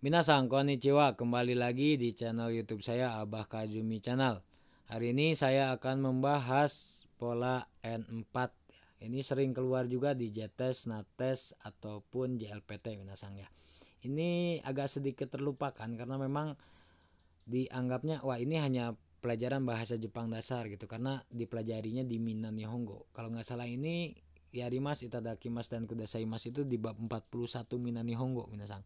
Minasang konnichiwa, kembali lagi di channel YouTube saya Abah Kazumi Channel. Hari ini saya akan membahas pola N4. Ini sering keluar juga di JTES, NATES ataupun JLPT Minasang ya. Ini agak sedikit terlupakan karena memang dianggapnya wah ini hanya pelajaran bahasa Jepang dasar gitu karena dipelajarinya di Minan Nihongo. Kalau nggak salah ini Yarimas, Itadakimas dan Kudasai Mas itu di bab 41 Minan Nihongo Minasang.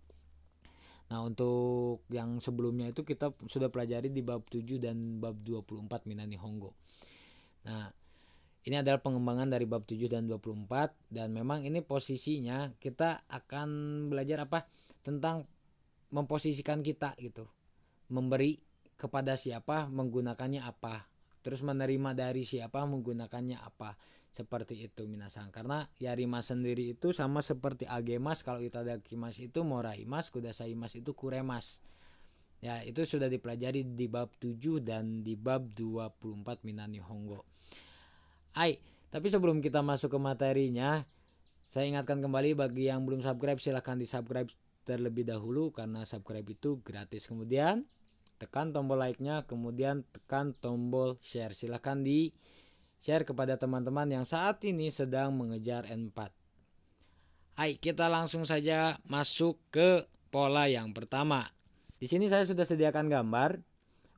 Nah, untuk yang sebelumnya itu kita sudah pelajari di bab 7 dan bab 24 Minani Honggo Nah, ini adalah pengembangan dari bab 7 dan 24 dan memang ini posisinya kita akan belajar apa? tentang memposisikan kita gitu. Memberi kepada siapa, menggunakannya apa. Terus menerima dari siapa, menggunakannya apa seperti itu minasang karena Yarima sendiri itu sama seperti Agemas kalau kita mas itu Moraimas mas itu Kuremas ya itu sudah dipelajari di bab 7 dan di bab 24 Minani honggo Hai tapi sebelum kita masuk ke materinya saya ingatkan kembali bagi yang belum subscribe silahkan di subscribe terlebih dahulu karena subscribe itu gratis kemudian tekan tombol like-nya kemudian tekan tombol share silahkan di share kepada teman-teman yang saat ini sedang mengejar N4. Hai, kita langsung saja masuk ke pola yang pertama. Di sini saya sudah sediakan gambar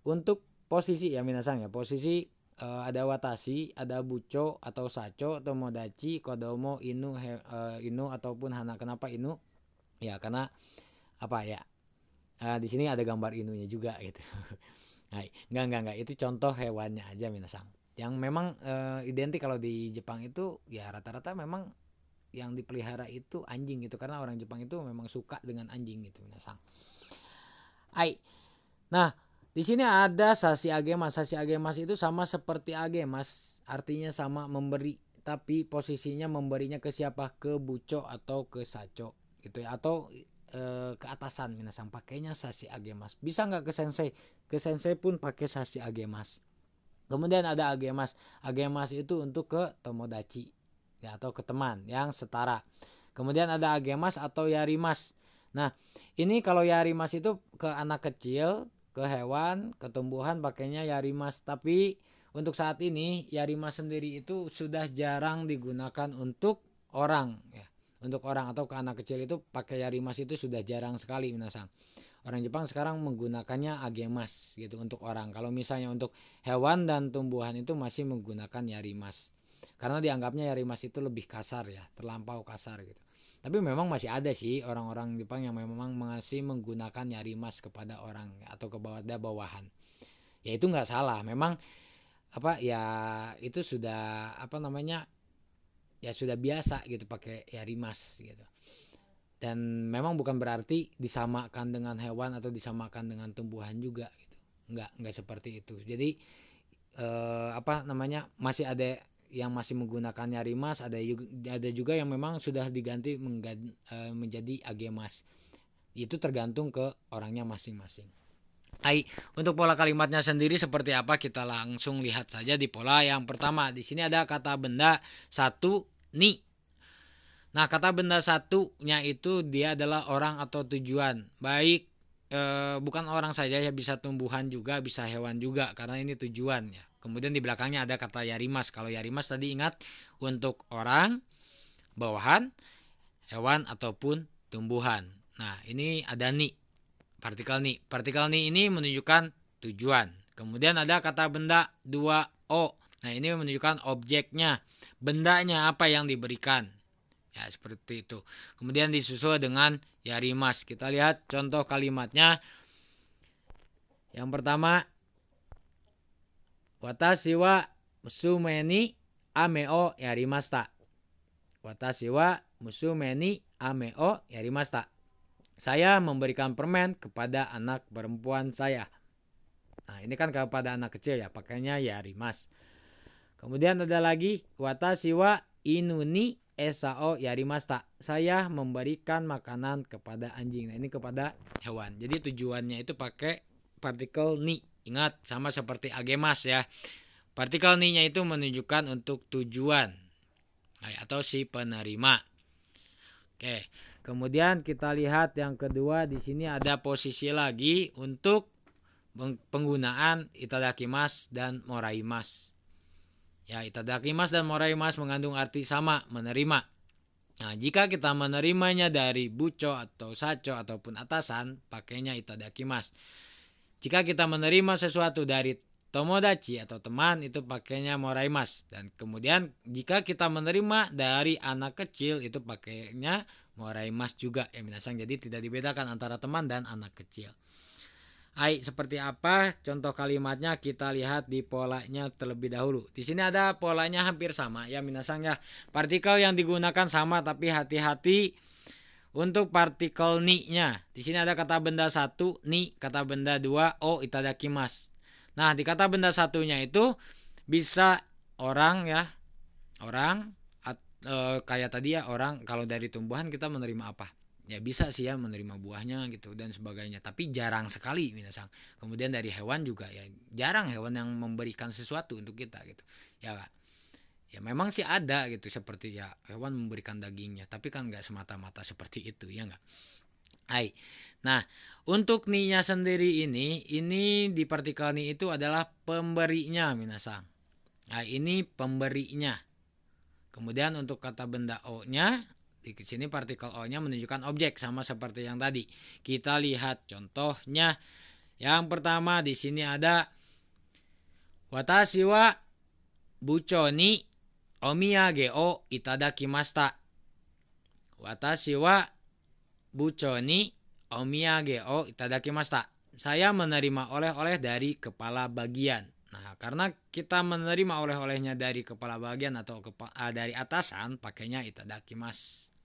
untuk posisi ya minasang ya, posisi e, ada watashi, ada buco atau saco, atau tomodachi, kodomo, inu, he, e, inu ataupun hana. Kenapa inu? Ya karena apa ya? E, di sini ada gambar inunya juga gitu. Hai, enggak enggak enggak itu contoh hewannya aja minasang yang memang uh, identik kalau di Jepang itu ya rata-rata memang yang dipelihara itu anjing gitu karena orang Jepang itu memang suka dengan anjing gitu minasang. Ai. Nah, di sini ada sasi agemas. Sasi agemas itu sama seperti agemas, artinya sama memberi, tapi posisinya memberinya ke siapa? Ke buco atau ke saco gitu ya atau e, ke atasan minasang pakainya sasi agemas. Bisa nggak ke sensei? Ke sensei pun pakai sasi agemas. Kemudian ada agemas. Agemas itu untuk ke tomodachi ya, atau ke teman yang setara. Kemudian ada agemas atau yarimas. Nah, ini kalau yarimas itu ke anak kecil, ke hewan, ke tumbuhan pakainya yarimas. Tapi untuk saat ini yarimas sendiri itu sudah jarang digunakan untuk orang ya. Untuk orang atau ke anak kecil itu pakai yarimas itu sudah jarang sekali minasang orang Jepang sekarang menggunakannya agemas gitu untuk orang. Kalau misalnya untuk hewan dan tumbuhan itu masih menggunakan yarimas. Karena dianggapnya yarimas itu lebih kasar ya, terlampau kasar gitu. Tapi memang masih ada sih orang-orang Jepang yang memang masih menggunakan yarimas kepada orang atau kepada bawahan. Ya itu nggak salah. Memang apa ya itu sudah apa namanya ya sudah biasa gitu pakai yarimas gitu dan memang bukan berarti disamakan dengan hewan atau disamakan dengan tumbuhan juga gitu nggak nggak seperti itu jadi eh, apa namanya masih ada yang masih menggunakan nyari mas ada ada juga yang memang sudah diganti eh, menjadi agemas itu tergantung ke orangnya masing-masing Hai, untuk pola kalimatnya sendiri seperti apa kita langsung lihat saja di pola yang pertama. Di sini ada kata benda satu ni Nah, kata benda satunya itu dia adalah orang atau tujuan. Baik e, bukan orang saja ya bisa tumbuhan juga, bisa hewan juga karena ini tujuan ya. Kemudian di belakangnya ada kata yarimas. Kalau yarimas tadi ingat untuk orang, bawahan, hewan ataupun tumbuhan. Nah, ini ada ni. Partikel ni. Partikel ni ini menunjukkan tujuan. Kemudian ada kata benda 2 O. Nah, ini menunjukkan objeknya. Bendanya apa yang diberikan. Ya, seperti itu. Kemudian disusul dengan yarimas. Kita lihat contoh kalimatnya. Yang pertama, watashi wa musumeni ni ame o Watashi wa musumeni ame o Saya memberikan permen kepada anak perempuan saya. Nah, ini kan kepada anak kecil ya, pakainya yarimas. Kemudian ada lagi watashi wa inuni Esao oh, yarimasta. Saya memberikan makanan kepada anjing. Nah, ini kepada hewan. Jadi tujuannya itu pakai partikel ni. Ingat sama seperti agemas ya. Partikel ni-nya itu menunjukkan untuk tujuan atau si penerima. Oke. Kemudian kita lihat yang kedua di sini ada posisi lagi untuk penggunaan itadakimas dan moraimas. Ya, itadakimas dan moraimas mengandung arti sama, menerima. Nah, jika kita menerimanya dari buco atau saco ataupun atasan, pakainya itadakimas. Jika kita menerima sesuatu dari tomodachi atau teman, itu pakainya moraimas. Dan kemudian jika kita menerima dari anak kecil, itu pakainya moraimas juga. Ya, minasang, jadi tidak dibedakan antara teman dan anak kecil. Aik seperti apa? Contoh kalimatnya kita lihat di polanya terlebih dahulu. Di sini ada polanya hampir sama ya minasang ya. Partikel yang digunakan sama tapi hati-hati untuk partikel ni-nya. Di sini ada kata benda satu, ni, kata benda dua, o itadakimas. Nah, di kata benda satunya itu bisa orang ya. Orang at, e, kayak tadi ya orang kalau dari tumbuhan kita menerima apa? ya bisa sih ya menerima buahnya gitu dan sebagainya tapi jarang sekali minasang kemudian dari hewan juga ya jarang hewan yang memberikan sesuatu untuk kita gitu ya Kak. ya memang sih ada gitu seperti ya hewan memberikan dagingnya tapi kan nggak semata-mata seperti itu ya nggak Hai. Nah, untuk ninya sendiri ini, ini di partikel ni itu adalah pemberinya, minasang. Nah, ini pemberinya. Kemudian untuk kata benda o-nya di sini partikel O-nya menunjukkan objek sama seperti yang tadi. Kita lihat contohnya. Yang pertama di sini ada Watashi wa bucho ni omiyage o itadakimasta. Watashi wa bucho ni omiyage o itadakimasta. Saya menerima oleh-oleh dari kepala bagian. Nah, karena kita menerima oleh-olehnya dari kepala bagian atau kepa, eh, dari atasan, pakainya itadakimasu.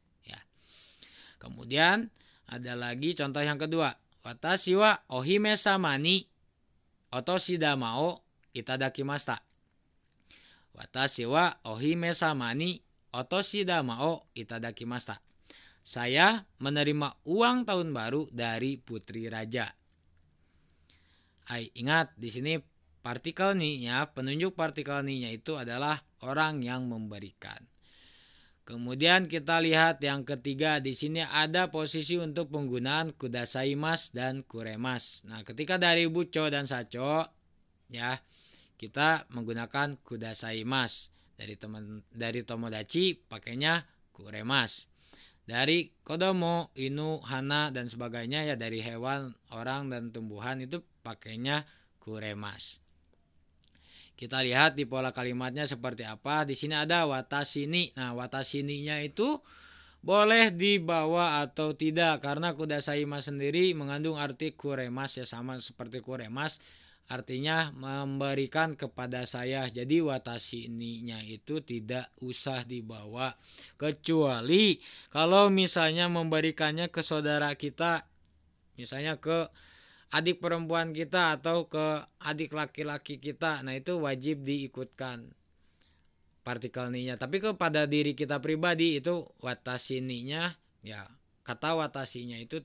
Kemudian ada lagi contoh yang kedua. Watashi wa ohime sama ni otoshida mao itadakimasta. Watashi wa ohime sama ni otoshida mao itadakimasta. Saya menerima uang tahun baru dari putri raja. Hai, ingat di sini partikel ni ya, penunjuk partikel ni yaitu adalah orang yang memberikan. Kemudian kita lihat yang ketiga di sini ada posisi untuk penggunaan kuda saimas dan kuremas. Nah, ketika dari buco dan saco ya kita menggunakan kuda saimas Dari teman dari tomodachi pakainya kuremas. Dari kodomo, inu, hana dan sebagainya ya dari hewan, orang dan tumbuhan itu pakainya kuremas. Kita lihat di pola kalimatnya seperti apa. Di sini ada watasini. Nah, watasininya itu boleh dibawa atau tidak karena kuda saima sendiri mengandung arti kuremas ya sama seperti kuremas artinya memberikan kepada saya jadi watasininya itu tidak usah dibawa kecuali kalau misalnya memberikannya ke saudara kita misalnya ke adik perempuan kita atau ke adik laki-laki kita nah itu wajib diikutkan partikel ninya tapi kepada diri kita pribadi itu watasininya ya kata watasinya itu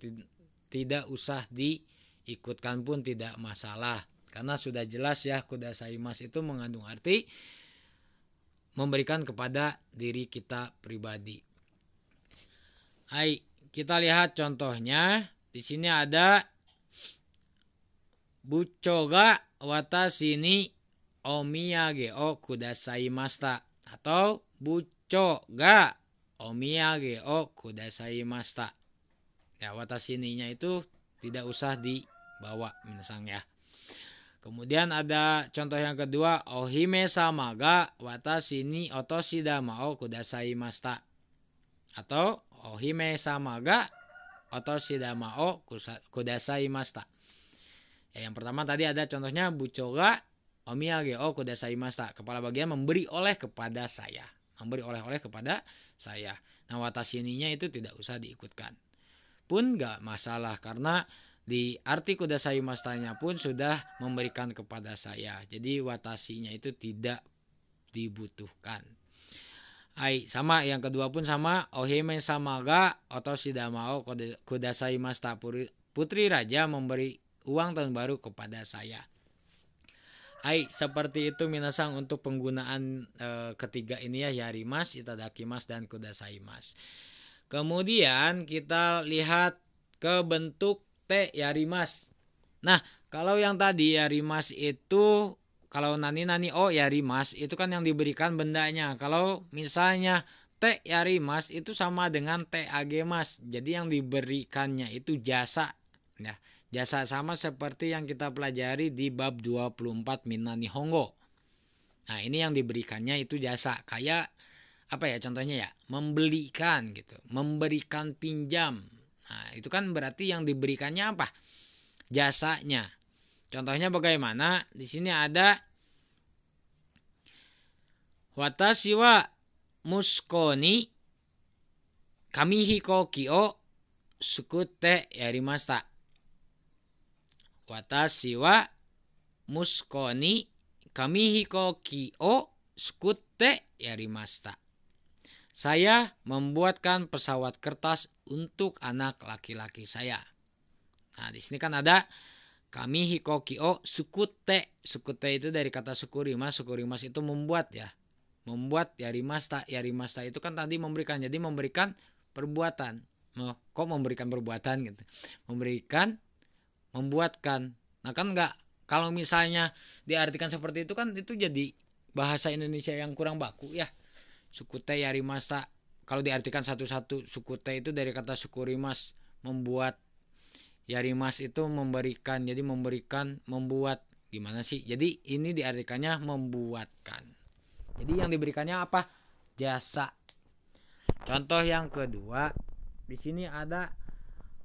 tidak usah diikutkan pun tidak masalah karena sudah jelas ya kuda saimas itu mengandung arti memberikan kepada diri kita pribadi. Hai, kita lihat contohnya. Di sini ada ga ga atau watashi ni watasininya itu tidak usah dibawa minasang ya. Kemudian ada contoh yang kedua, ohime sama ga watasini otoshidama o kudasai masta. Atau ohime sama ga otoshidama o kudasai masta. Ya, yang pertama tadi ada contohnya bucoga omiyage o kudasaimasta. Kepala bagian memberi oleh kepada saya. Memberi oleh-oleh kepada saya. Nah, watasininya itu tidak usah diikutkan. Pun gak masalah karena di arti mastanya pun sudah memberikan kepada saya. Jadi watasinya itu tidak dibutuhkan. Ai sama yang kedua pun sama Ohime Samaga atau Sidamao Kudasai Masta Putri Raja memberi uang tahun baru kepada saya. Hai, seperti itu minasang untuk penggunaan e, ketiga ini ya Yarimas, mas dan Kudasaimas. Kemudian kita lihat ke bentuk T Yarimas. Nah, kalau yang tadi Yarimas itu kalau nani nani o oh, Yarimas itu kan yang diberikan bendanya. Kalau misalnya T Yarimas itu sama dengan TAG Mas. Jadi yang diberikannya itu jasa ya. Nah, Jasa sama seperti yang kita pelajari di bab 24 Minani honggo Nah, ini yang diberikannya itu jasa. Kayak apa ya contohnya ya? Membelikan gitu, memberikan pinjam. Nah, itu kan berarti yang diberikannya apa? Jasanya. Contohnya bagaimana? Di sini ada Watashi wa muskoni kamihiko kio sukute yarimasta. Watashi wa musuko ni kamihiko ki o sukutte yarimasta. Saya membuatkan pesawat kertas untuk anak laki-laki saya. Nah, di sini kan ada kami hikoki o sukute. Sukute itu dari kata sukurimas. Sukurimas itu membuat ya. Membuat yarimasta. Yarimasta itu kan tadi memberikan. Jadi memberikan perbuatan. Oh, kok memberikan perbuatan gitu. Memberikan membuatkan nah kan nggak kalau misalnya diartikan seperti itu kan itu jadi bahasa Indonesia yang kurang baku ya suku teh ya, masa kalau diartikan satu-satu suku teh itu dari kata suku rimas membuat yarimas itu memberikan jadi memberikan membuat gimana sih jadi ini diartikannya membuatkan jadi yang diberikannya apa jasa contoh yang kedua di sini ada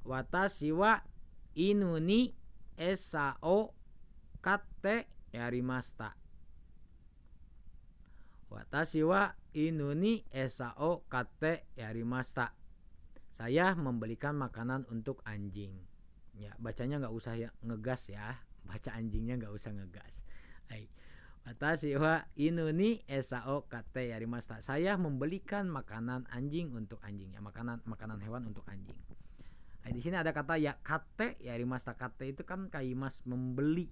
wata siwa Yarimasta. Yarimasta. inuni inuni kate kate wa Saya membelikan makanan untuk anjing. Ya, bacanya nggak usah ya, ngegas ya. Baca anjingnya nggak usah ngegas. Hai. Watashi wa inu ni esa o kate yarimasta. Saya membelikan makanan anjing untuk Ya makanan makanan hewan untuk anjing. Nah, di sini ada kata ya kate ya rimasta kate itu kan kaimas membeli.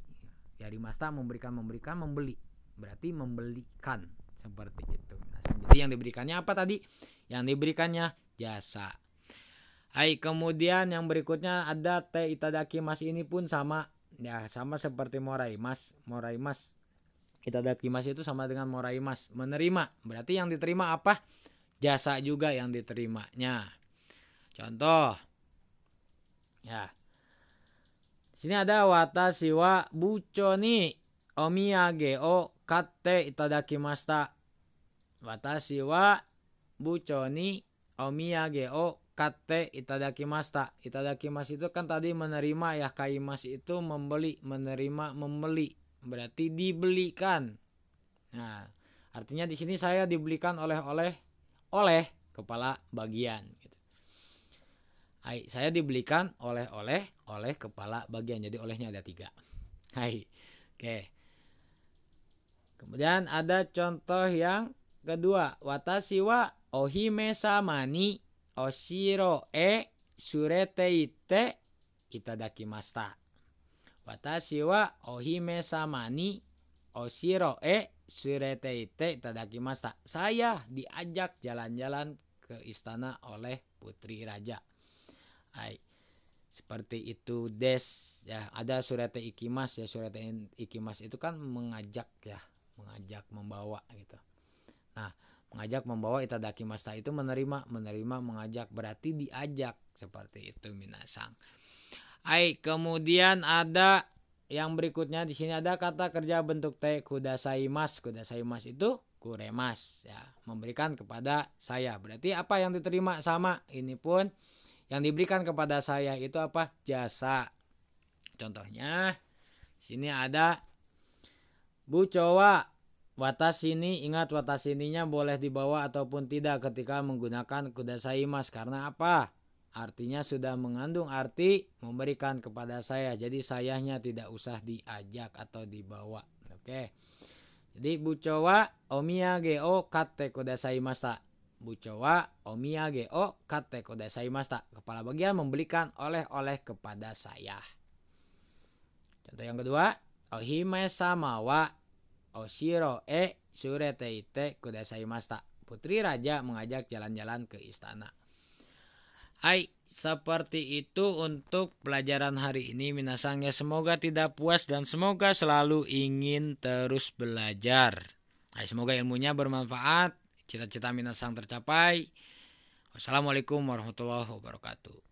ya rimasta memberikan memberikan membeli. Berarti membelikan seperti itu. Nah, jadi yang diberikannya apa tadi? Yang diberikannya jasa. Hai, kemudian yang berikutnya ada te itadaki mas ini pun sama ya sama seperti morai mas, morai mas. Itadaki mas itu sama dengan morai mas, menerima. Berarti yang diterima apa? Jasa juga yang diterimanya. Contoh, Ya. sini ada watashi wa bucho ni omiyage o katte itadakimashita. Watashi wa bucho ni omiyage o katte itadakimashita. Itadakimasu itu kan tadi menerima ya mas itu membeli, menerima, membeli. Berarti dibelikan. Nah, artinya di sini saya dibelikan oleh-oleh oleh kepala bagian. Hai, saya dibelikan oleh-oleh oleh kepala bagian. Jadi olehnya ada tiga. Hai. Oke. Kemudian ada contoh yang kedua. Watashi wa ohime sama ni oshiro e surete ite itadakimasta. Watashi wa ohime sama ni oshiro e surete ite itadakimasta. Saya diajak jalan-jalan ke istana oleh putri raja. Hai. Seperti itu des ya ada surate ikimas ya surate ikimas itu kan mengajak ya mengajak membawa gitu. Nah mengajak membawa itu itadaki masta itu menerima menerima mengajak berarti diajak seperti itu minasang. Hai kemudian ada yang berikutnya di sini ada kata kerja bentuk te kuda saimas kuda saimas itu kuremas ya, memberikan kepada saya. Berarti apa yang diterima sama. Ini pun yang diberikan kepada saya itu apa jasa contohnya sini ada bu cowa watas sini ingat watas sininya boleh dibawa ataupun tidak ketika menggunakan kuda saimas karena apa artinya sudah mengandung arti memberikan kepada saya jadi sayahnya tidak usah diajak atau dibawa oke jadi Jadi cowa omiya geo kate saimas tak o kepala bagian membelikan oleh-oleh kepada saya. Contoh yang kedua, Ohime sama wa Oshiro e surete ite kudasai Putri Raja mengajak jalan-jalan ke istana. Hai, seperti itu untuk pelajaran hari ini Minasang ya semoga tidak puas dan semoga selalu ingin terus belajar. Hai, semoga ilmunya bermanfaat cita-cita minasang tercapai. Wassalamualaikum warahmatullahi wabarakatuh.